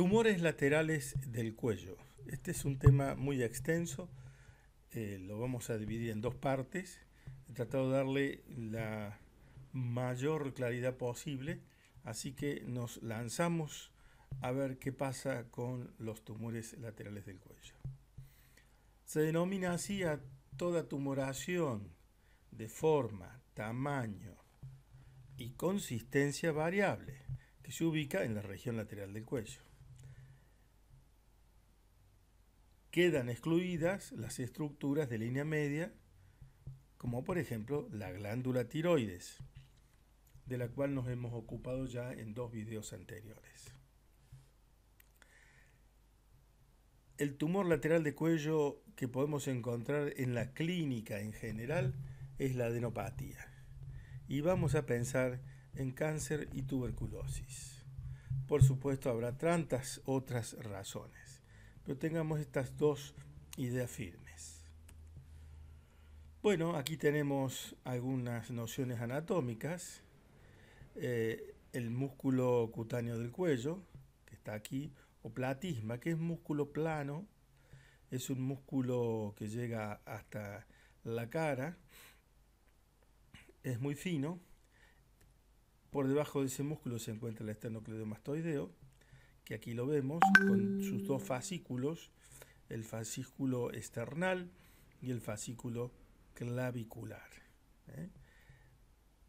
Tumores laterales del cuello. Este es un tema muy extenso, eh, lo vamos a dividir en dos partes. He tratado de darle la mayor claridad posible, así que nos lanzamos a ver qué pasa con los tumores laterales del cuello. Se denomina así a toda tumoración de forma, tamaño y consistencia variable que se ubica en la región lateral del cuello. quedan excluidas las estructuras de línea media, como por ejemplo la glándula tiroides, de la cual nos hemos ocupado ya en dos videos anteriores. El tumor lateral de cuello que podemos encontrar en la clínica en general es la adenopatía. Y vamos a pensar en cáncer y tuberculosis. Por supuesto habrá tantas otras razones pero tengamos estas dos ideas firmes. Bueno, aquí tenemos algunas nociones anatómicas. Eh, el músculo cutáneo del cuello, que está aquí, o platisma, que es músculo plano, es un músculo que llega hasta la cara, es muy fino. Por debajo de ese músculo se encuentra el esternocleidomastoideo, y aquí lo vemos, con sus dos fascículos, el fascículo esternal y el fascículo clavicular. ¿eh?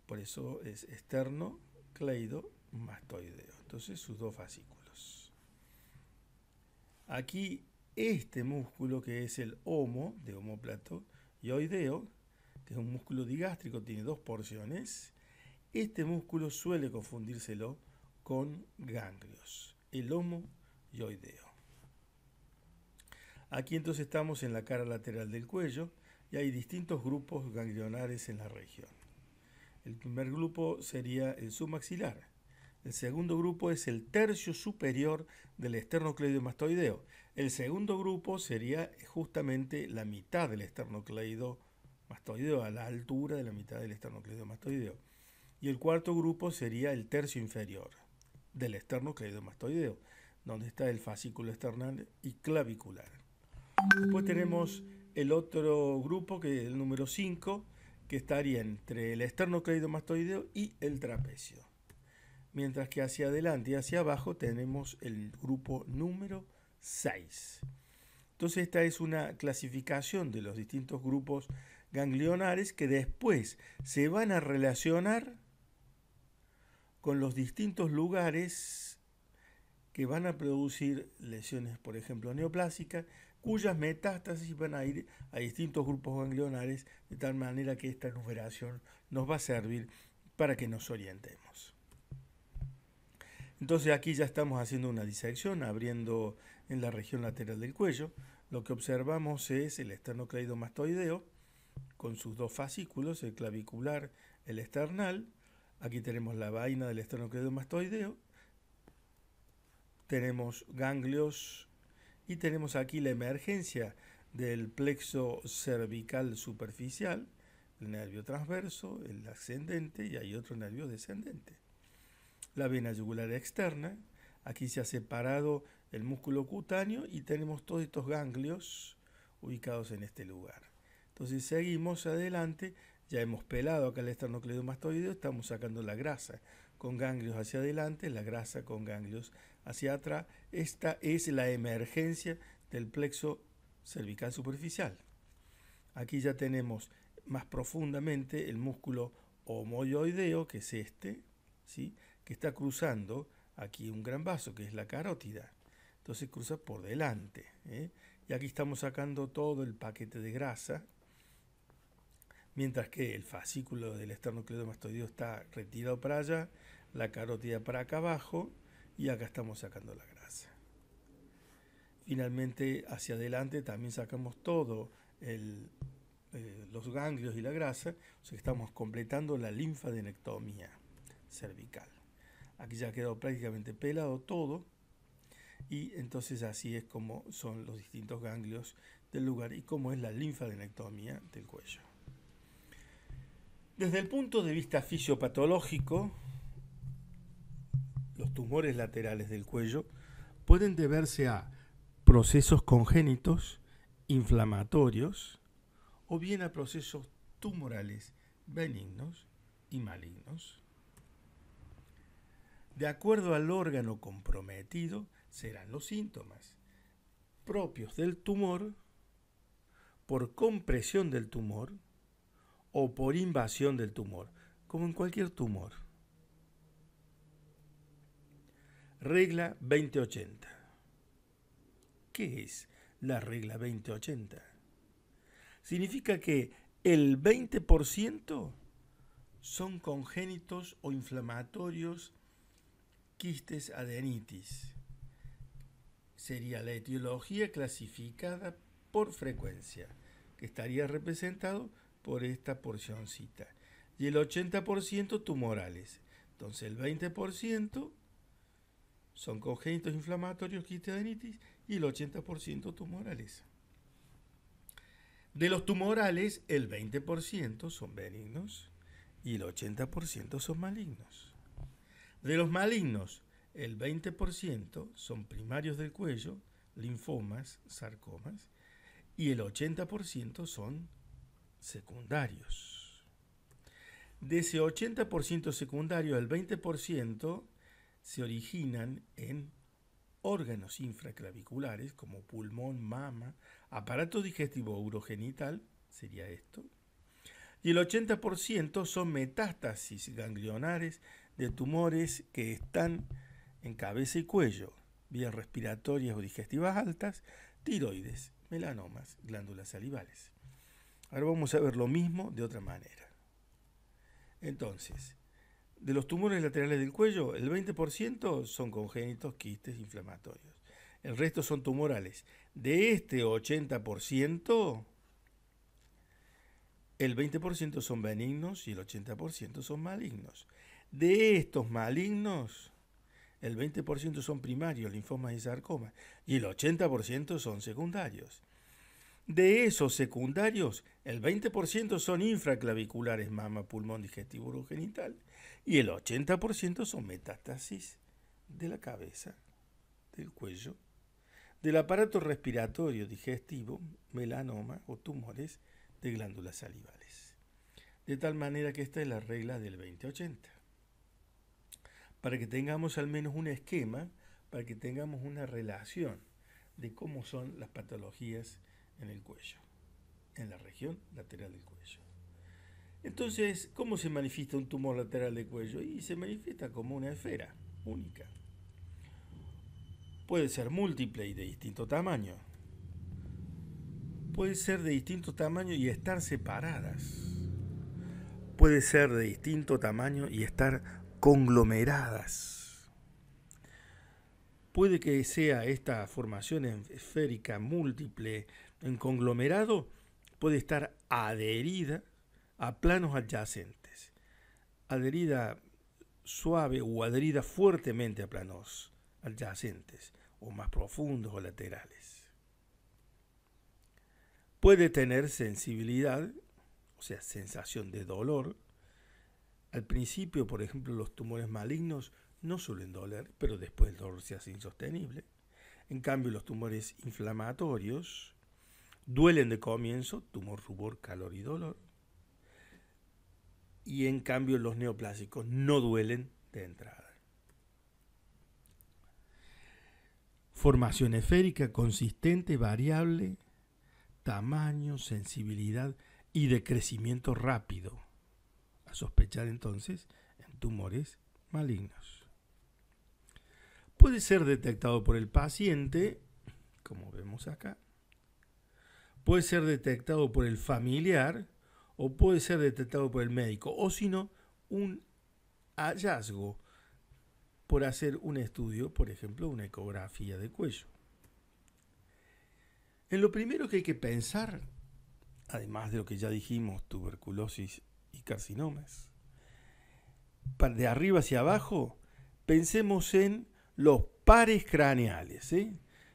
Por eso es externo, cleido, mastoideo. Entonces sus dos fascículos. Aquí este músculo que es el homo, de homóplato, y oideo, que es un músculo digástrico, tiene dos porciones, este músculo suele confundírselo con ganglios lomo y oideo. Aquí entonces estamos en la cara lateral del cuello y hay distintos grupos ganglionares en la región. El primer grupo sería el submaxilar. El segundo grupo es el tercio superior del esternocleidomastoideo. El segundo grupo sería justamente la mitad del esternocleidomastoideo, a la altura de la mitad del esternocleidomastoideo. Y el cuarto grupo sería el tercio inferior del externo mastoideo, donde está el fascículo esternal y clavicular. Después tenemos el otro grupo, que es el número 5, que estaría entre el externo mastoideo y el trapecio. Mientras que hacia adelante y hacia abajo tenemos el grupo número 6. Entonces esta es una clasificación de los distintos grupos ganglionares que después se van a relacionar con los distintos lugares que van a producir lesiones, por ejemplo, neoplásicas, cuyas metástasis van a ir a distintos grupos ganglionares, de tal manera que esta enumeración nos va a servir para que nos orientemos. Entonces aquí ya estamos haciendo una disección, abriendo en la región lateral del cuello. Lo que observamos es el esternocleidomastoideo, con sus dos fascículos, el clavicular, el esternal, Aquí tenemos la vaina del esternocleidomastoideo, tenemos ganglios y tenemos aquí la emergencia del plexo cervical superficial, el nervio transverso, el ascendente y hay otro nervio descendente. La vena yugular externa, aquí se ha separado el músculo cutáneo y tenemos todos estos ganglios ubicados en este lugar. Entonces seguimos adelante ya hemos pelado acá el esternocleidomastoideo, estamos sacando la grasa con ganglios hacia adelante, la grasa con ganglios hacia atrás. Esta es la emergencia del plexo cervical superficial. Aquí ya tenemos más profundamente el músculo homoyoideo, que es este, ¿sí? que está cruzando aquí un gran vaso, que es la carótida. Entonces cruza por delante. ¿eh? Y aquí estamos sacando todo el paquete de grasa mientras que el fascículo del esternocleidomastoideo está retirado para allá, la carótida para acá abajo y acá estamos sacando la grasa. Finalmente, hacia adelante también sacamos todo eh, los ganglios y la grasa, o sea que estamos completando la linfadenectomía cervical. Aquí ya ha quedado prácticamente pelado todo y entonces así es como son los distintos ganglios del lugar y cómo es la linfadenectomía del cuello. Desde el punto de vista fisiopatológico, los tumores laterales del cuello pueden deberse a procesos congénitos, inflamatorios, o bien a procesos tumorales benignos y malignos. De acuerdo al órgano comprometido, serán los síntomas propios del tumor por compresión del tumor o por invasión del tumor, como en cualquier tumor. Regla 2080. ¿Qué es la regla 2080? Significa que el 20% son congénitos o inflamatorios quistes adenitis. Sería la etiología clasificada por frecuencia, que estaría representado por esta porcióncita Y el 80% tumorales. Entonces el 20% son congénitos inflamatorios, quiste y el 80% tumorales. De los tumorales, el 20% son benignos y el 80% son malignos. De los malignos, el 20% son primarios del cuello, linfomas, sarcomas, y el 80% son secundarios. De ese 80% secundario el 20% se originan en órganos infraclaviculares como pulmón, mama, aparato digestivo urogenital, sería esto, y el 80% son metástasis ganglionares de tumores que están en cabeza y cuello, vías respiratorias o digestivas altas, tiroides, melanomas, glándulas salivales. Ahora vamos a ver lo mismo de otra manera. Entonces, de los tumores laterales del cuello, el 20% son congénitos, quistes inflamatorios. El resto son tumorales. De este 80%, el 20% son benignos y el 80% son malignos. De estos malignos, el 20% son primarios, linfomas y sarcomas, y el 80% son secundarios. De esos secundarios, el 20% son infraclaviculares, mama, pulmón, digestivo, urogenital, y el 80% son metástasis de la cabeza, del cuello, del aparato respiratorio digestivo, melanoma o tumores de glándulas salivales. De tal manera que esta es la regla del 20-80. Para que tengamos al menos un esquema, para que tengamos una relación de cómo son las patologías en el cuello, en la región lateral del cuello. Entonces, ¿cómo se manifiesta un tumor lateral del cuello? Y se manifiesta como una esfera única. Puede ser múltiple y de distinto tamaño. Puede ser de distinto tamaño y estar separadas. Puede ser de distinto tamaño y estar conglomeradas. Puede que sea esta formación esférica múltiple en conglomerado puede estar adherida a planos adyacentes, adherida suave o adherida fuertemente a planos adyacentes o más profundos o laterales. Puede tener sensibilidad, o sea, sensación de dolor. Al principio, por ejemplo, los tumores malignos no suelen doler, pero después el dolor se hace insostenible. En cambio, los tumores inflamatorios Duelen de comienzo, tumor, rubor, calor y dolor. Y en cambio los neoplásicos no duelen de entrada. Formación esférica consistente, variable, tamaño, sensibilidad y decrecimiento rápido. A sospechar entonces en tumores malignos. Puede ser detectado por el paciente, como vemos acá, puede ser detectado por el familiar o puede ser detectado por el médico, o si no, un hallazgo por hacer un estudio, por ejemplo, una ecografía de cuello. En lo primero que hay que pensar, además de lo que ya dijimos, tuberculosis y carcinomas, de arriba hacia abajo, pensemos en los pares craneales.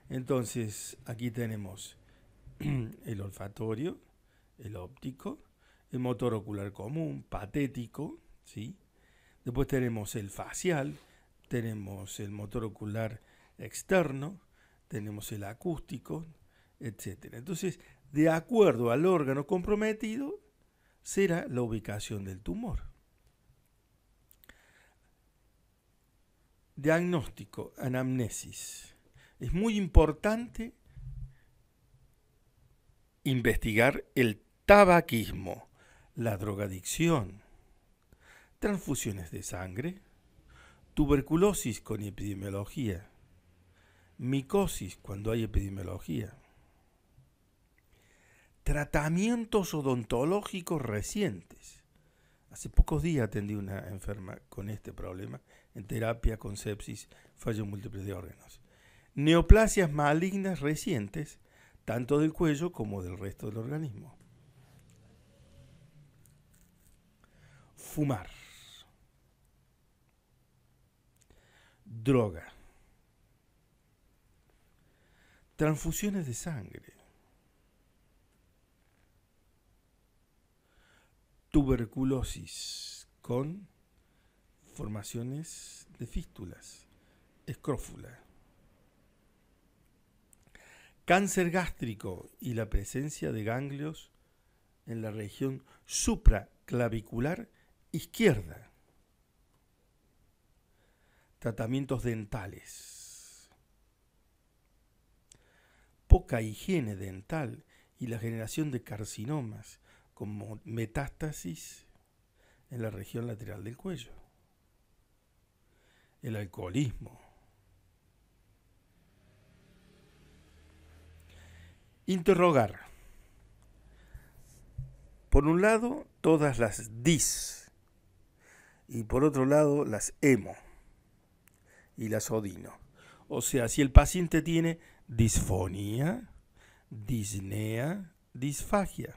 Entonces, aquí tenemos el olfatorio, el óptico, el motor ocular común, patético, ¿sí? Después tenemos el facial, tenemos el motor ocular externo, tenemos el acústico, etc. Entonces, de acuerdo al órgano comprometido, será la ubicación del tumor. Diagnóstico, anamnesis. Es muy importante investigar el tabaquismo, la drogadicción, transfusiones de sangre, tuberculosis con epidemiología, micosis cuando hay epidemiología, tratamientos odontológicos recientes. Hace pocos días atendí una enferma con este problema en terapia con sepsis, fallo múltiple de órganos. Neoplasias malignas recientes tanto del cuello como del resto del organismo. Fumar. Droga. Transfusiones de sangre. Tuberculosis con formaciones de fístulas, escrófula cáncer gástrico y la presencia de ganglios en la región supraclavicular izquierda. Tratamientos dentales. Poca higiene dental y la generación de carcinomas como metástasis en la región lateral del cuello. El alcoholismo Interrogar. Por un lado, todas las dis. Y por otro lado, las emo Y las odino. O sea, si el paciente tiene disfonía, disnea, disfagia.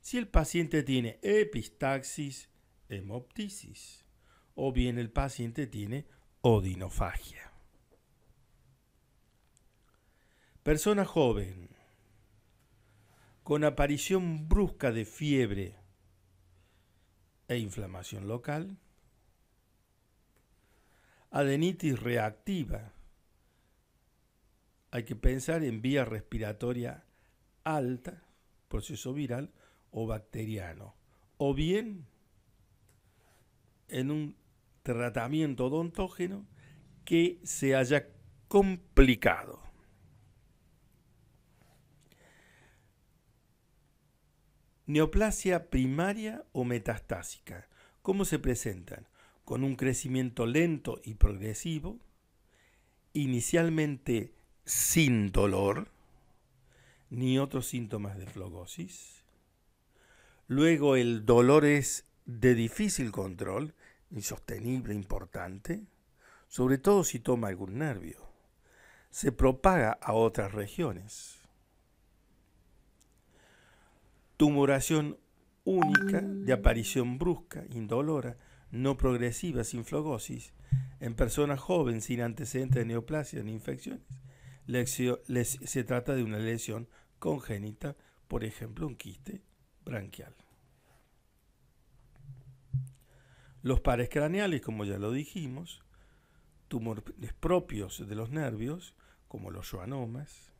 Si el paciente tiene epistaxis, hemoptisis. O bien el paciente tiene odinofagia. Persona joven, con aparición brusca de fiebre e inflamación local, adenitis reactiva, hay que pensar en vía respiratoria alta, proceso viral o bacteriano, o bien en un tratamiento odontógeno que se haya complicado. Neoplasia primaria o metastásica. ¿Cómo se presentan? Con un crecimiento lento y progresivo, inicialmente sin dolor, ni otros síntomas de flogosis. Luego el dolor es de difícil control, insostenible, importante, sobre todo si toma algún nervio. Se propaga a otras regiones Tumoración única de aparición brusca, indolora, no progresiva, sin flogosis, en personas jóvenes sin antecedentes de neoplasia ni infecciones. se trata de una lesión congénita, por ejemplo, un quiste branquial. Los pares craneales, como ya lo dijimos, tumores propios de los nervios, como los schwannomas,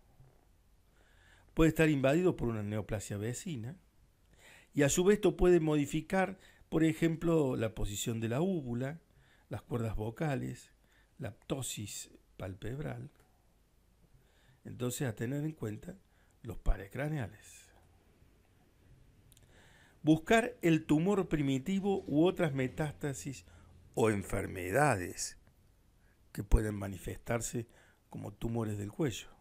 puede estar invadido por una neoplasia vecina y a su vez esto puede modificar, por ejemplo, la posición de la úvula, las cuerdas vocales, la ptosis palpebral. Entonces, a tener en cuenta los pares craneales. Buscar el tumor primitivo u otras metástasis o enfermedades que pueden manifestarse como tumores del cuello.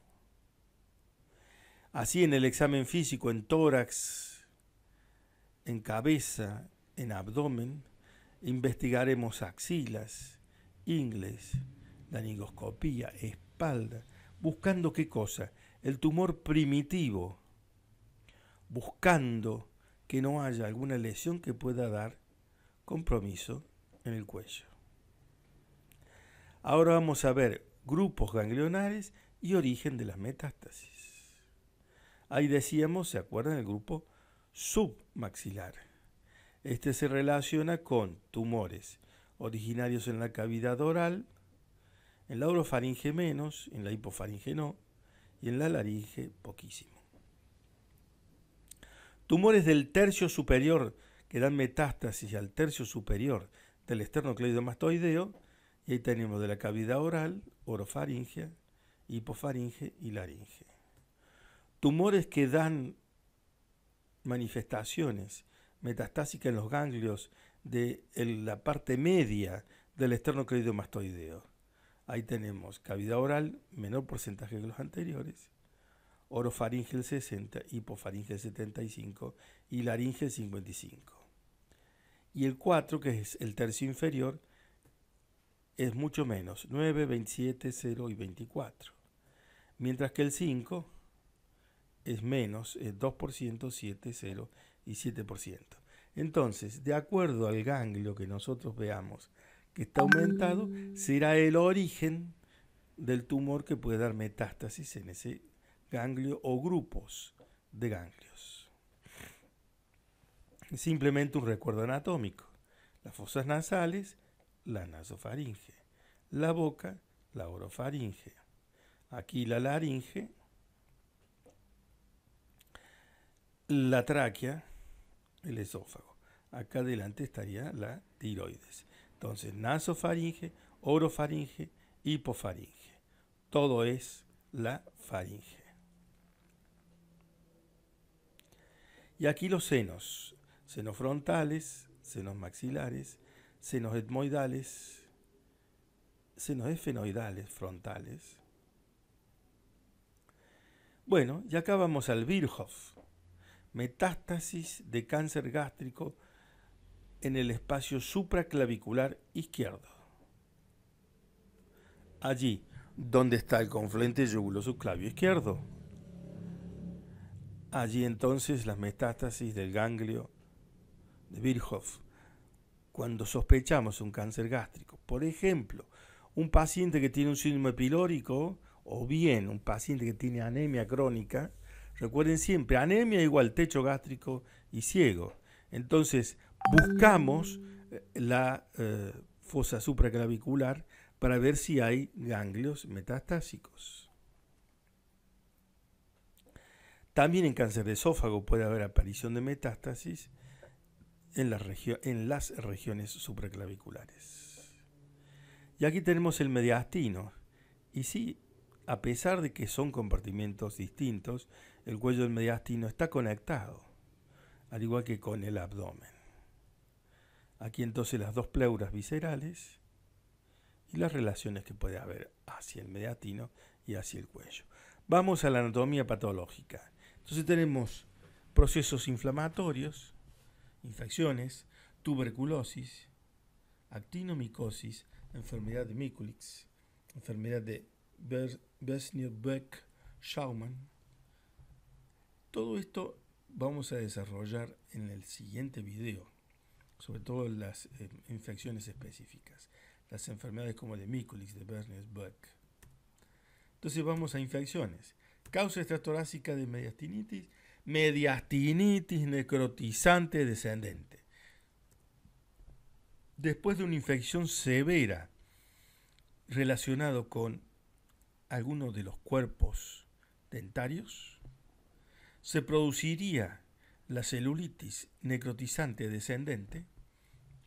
Así en el examen físico, en tórax, en cabeza, en abdomen, investigaremos axilas, ingles, danigoscopía, espalda, buscando qué cosa, el tumor primitivo, buscando que no haya alguna lesión que pueda dar compromiso en el cuello. Ahora vamos a ver grupos ganglionares y origen de las metástasis. Ahí decíamos, ¿se acuerdan? El grupo submaxilar. Este se relaciona con tumores originarios en la cavidad oral, en la orofaringe menos, en la hipofaringe no, y en la laringe poquísimo. Tumores del tercio superior que dan metástasis al tercio superior del esternocleidomastoideo, y ahí tenemos de la cavidad oral, orofaringe, hipofaringe y laringe tumores que dan manifestaciones metastásicas en los ganglios de la parte media del esternocleidomastoideo. Ahí tenemos cavidad oral, menor porcentaje que los anteriores, orofaringe el 60, hipofaringe el 75 y laringe el 55. Y el 4, que es el tercio inferior, es mucho menos, 9, 27, 0 y 24. Mientras que el 5 es menos, es 2%, 7, 0 y 7%. Entonces, de acuerdo al ganglio que nosotros veamos que está aumentado, será el origen del tumor que puede dar metástasis en ese ganglio o grupos de ganglios. Simplemente un recuerdo anatómico. Las fosas nasales, la nasofaringe. La boca, la orofaringe. Aquí la laringe, la tráquea, el esófago. Acá adelante estaría la tiroides. Entonces, nasofaringe, orofaringe, hipofaringe. Todo es la faringe. Y aquí los senos, senos frontales, senos maxilares, senos etmoidales, senos esfenoidales frontales. Bueno, y acá vamos al Virchow metástasis de cáncer gástrico en el espacio supraclavicular izquierdo. Allí, donde está el confluente yugulo-subclavio izquierdo. Allí entonces las metástasis del ganglio de Virchow cuando sospechamos un cáncer gástrico. Por ejemplo, un paciente que tiene un síndrome epilórico o bien un paciente que tiene anemia crónica Recuerden siempre, anemia igual techo gástrico y ciego. Entonces, buscamos eh, la eh, fosa supraclavicular para ver si hay ganglios metastásicos. También en cáncer de esófago puede haber aparición de metástasis en, en las regiones supraclaviculares. Y aquí tenemos el mediastino. Y sí, a pesar de que son compartimentos distintos, el cuello del mediastino está conectado, al igual que con el abdomen. Aquí entonces las dos pleuras viscerales y las relaciones que puede haber hacia el mediastino y hacia el cuello. Vamos a la anatomía patológica. Entonces tenemos procesos inflamatorios, infecciones, tuberculosis, actinomicosis, enfermedad de Mikulix, enfermedad de Besnier-Beck, Schaumann, todo esto vamos a desarrollar en el siguiente video, sobre todo las eh, infecciones específicas, las enfermedades como de Mícolis, de berners buck Entonces vamos a infecciones. Causa extratorácica de mediastinitis, mediastinitis necrotizante descendente. Después de una infección severa relacionado con algunos de los cuerpos dentarios, se produciría la celulitis necrotizante descendente,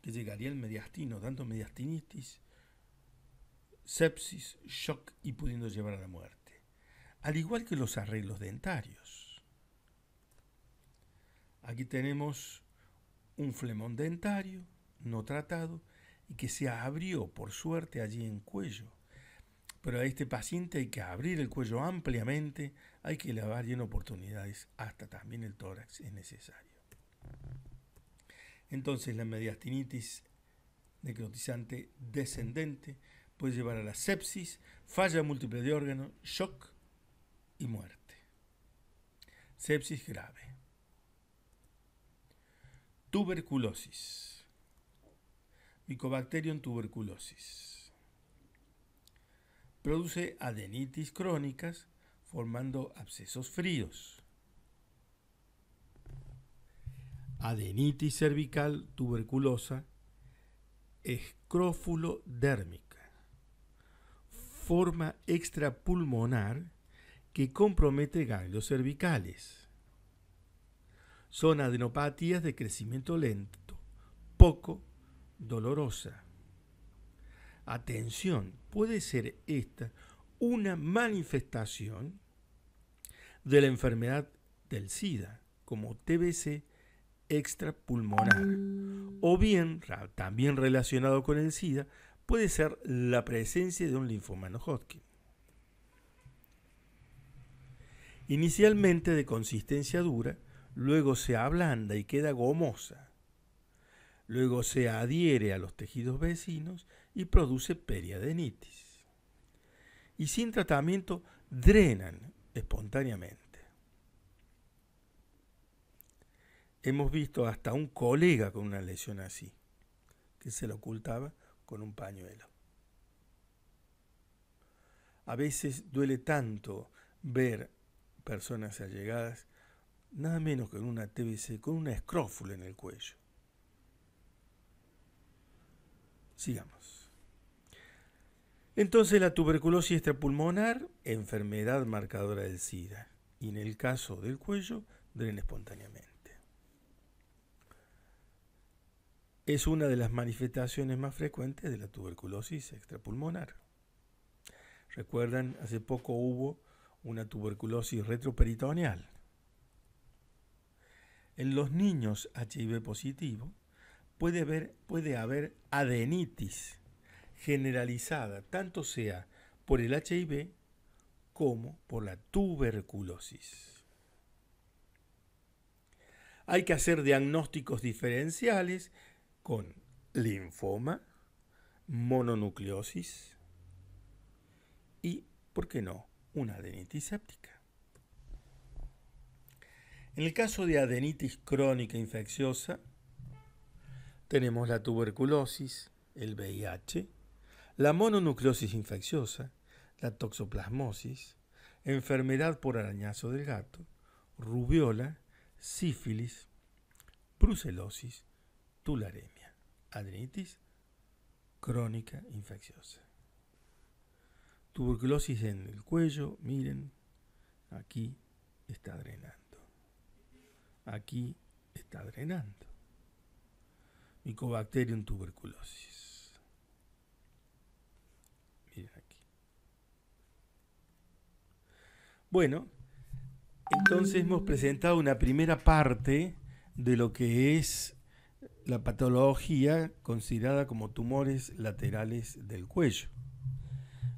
que llegaría al mediastino, dando mediastinitis, sepsis, shock y pudiendo llevar a la muerte, al igual que los arreglos dentarios. Aquí tenemos un flemón dentario no tratado y que se abrió por suerte allí en cuello, pero a este paciente hay que abrir el cuello ampliamente, hay que lavar en oportunidades hasta también el tórax es necesario. Entonces la mediastinitis necrotizante descendente puede llevar a la sepsis, falla múltiple de órganos, shock y muerte. Sepsis grave. Tuberculosis. Mycobacterium tuberculosis produce adenitis crónicas formando abscesos fríos. Adenitis cervical tuberculosa, escrófulo forma extrapulmonar que compromete ganglios cervicales. Son adenopatías de crecimiento lento, poco dolorosa Atención, puede ser esta una manifestación de la enfermedad del SIDA, como TBC extrapulmonar, o bien, también relacionado con el SIDA, puede ser la presencia de un linfomano Hodgkin. Inicialmente de consistencia dura, luego se ablanda y queda gomosa. Luego se adhiere a los tejidos vecinos y produce periadenitis. Y sin tratamiento drenan espontáneamente. Hemos visto hasta un colega con una lesión así, que se la ocultaba con un pañuelo. A veces duele tanto ver personas allegadas, nada menos que en una TBC, con una escrófula en el cuello. Sigamos. Entonces la tuberculosis extrapulmonar, enfermedad marcadora del SIDA, y en el caso del cuello, drena espontáneamente. Es una de las manifestaciones más frecuentes de la tuberculosis extrapulmonar. Recuerdan, hace poco hubo una tuberculosis retroperitoneal. En los niños HIV positivo puede haber, puede haber adenitis generalizada, tanto sea por el HIV como por la tuberculosis. Hay que hacer diagnósticos diferenciales con linfoma, mononucleosis y, ¿por qué no?, una adenitis séptica. En el caso de adenitis crónica infecciosa, tenemos la tuberculosis, el VIH, la mononucleosis infecciosa, la toxoplasmosis, enfermedad por arañazo del gato, rubiola, sífilis, brucelosis, tularemia, adrenitis, crónica infecciosa. Tuberculosis en el cuello, miren, aquí está drenando. Aquí está drenando. Mycobacterium tuberculosis. Bueno, entonces hemos presentado una primera parte de lo que es la patología considerada como tumores laterales del cuello.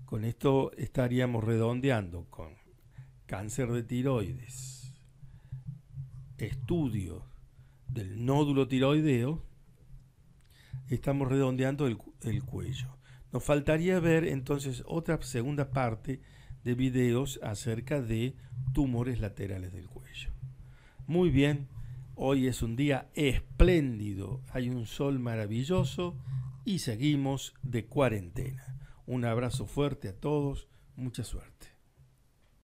Con esto estaríamos redondeando con cáncer de tiroides, estudio del nódulo tiroideo, estamos redondeando el, el cuello. Nos faltaría ver entonces otra segunda parte de videos acerca de tumores laterales del cuello. Muy bien, hoy es un día espléndido, hay un sol maravilloso y seguimos de cuarentena. Un abrazo fuerte a todos, mucha suerte.